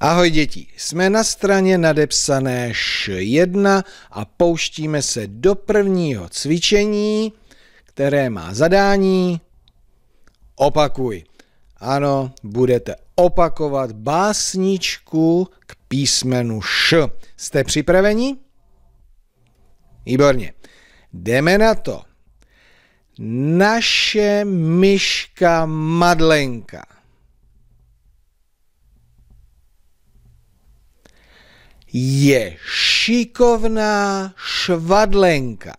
Ahoj děti, jsme na straně nadepsané Š1 a pouštíme se do prvního cvičení, které má zadání Opakuj. Ano, budete opakovat básničku k písmenu Š. Jste připraveni? Výborně. Jdeme na to. Naše myška Madlenka. je šikovná švadlenka.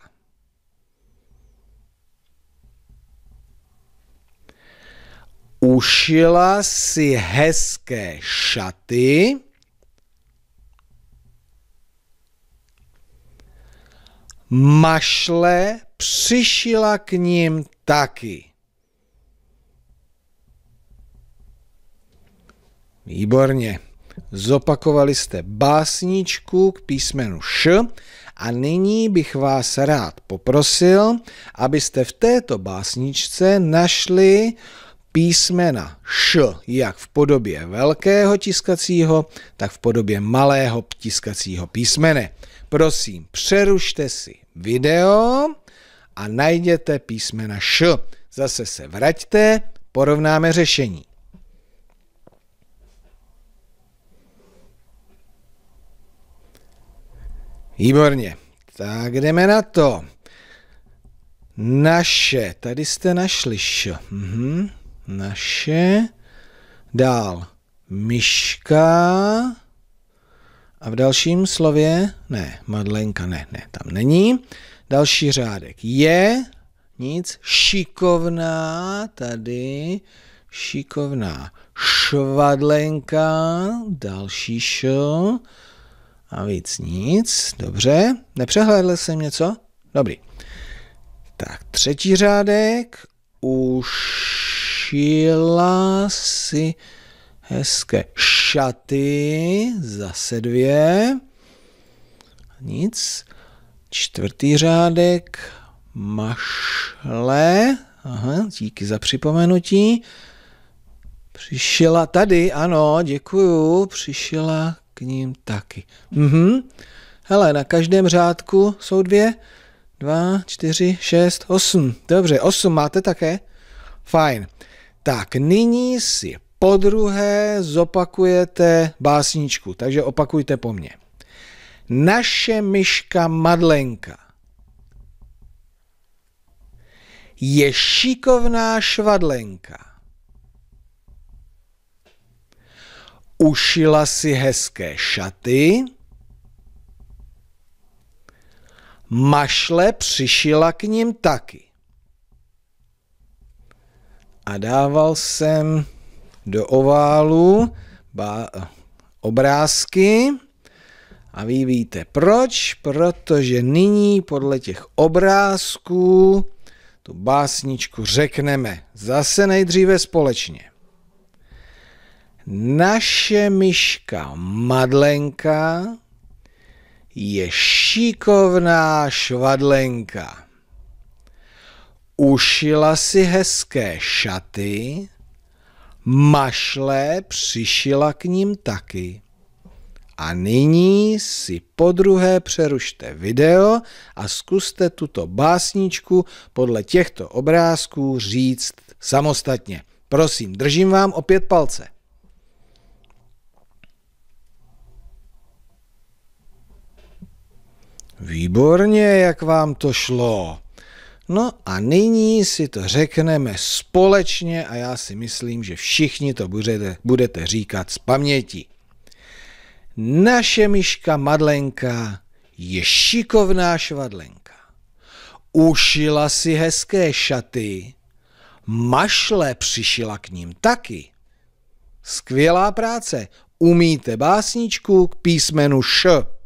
Ušila si hezké šaty. Mašle přišila k ním taky. Výborně. Zopakovali jste básničku k písmenu Š a nyní bych vás rád poprosil, abyste v této básničce našli písmena š, jak v podobě velkého tiskacího, tak v podobě malého tiskacího písmene. Prosím, přerušte si video a najděte písmena š. Zase se vraťte, porovnáme řešení. Výborně. Tak jdeme na to. Naše. Tady jste našli š. Mhm. Naše. Dál. Myška. A v dalším slově, ne, Madlenka ne, ne, tam není. Další řádek je, nic, šikovná, tady, šikovná, švadlenka, další š, a víc nic. Dobře. Nepřehlédl jsem něco? Dobrý. Tak, třetí řádek. Ušila si hezké šaty. Zase dvě. Nic. Čtvrtý řádek. Mašle. Aha, díky za připomenutí. Přišila tady, ano, děkuju. Přišila k ním taky. Mhm. Hele, na každém řádku jsou dvě. Dva, čtyři, šest, osm. Dobře, osm máte také? Fajn. Tak, nyní si po druhé zopakujete básničku, takže opakujte po mně. Naše myška Madlenka je šikovná švadlenka. ušila si hezké šaty, mašle přišila k ním taky. A dával jsem do oválu ba, obrázky a vy víte proč, protože nyní podle těch obrázků tu básničku řekneme zase nejdříve společně. Naše myška Madlenka je šikovná švadlenka. Ušila si hezké šaty, mašle přišila k ním taky. A nyní si po druhé přerušte video a zkuste tuto básničku podle těchto obrázků říct samostatně. Prosím, držím vám opět palce. Výborně, jak vám to šlo. No a nyní si to řekneme společně a já si myslím, že všichni to budete, budete říkat z paměti. Naše myška Madlenka je šikovná švadlenka. Ušila si hezké šaty, mašle přišila k ním taky. Skvělá práce, umíte básničku k písmenu Š.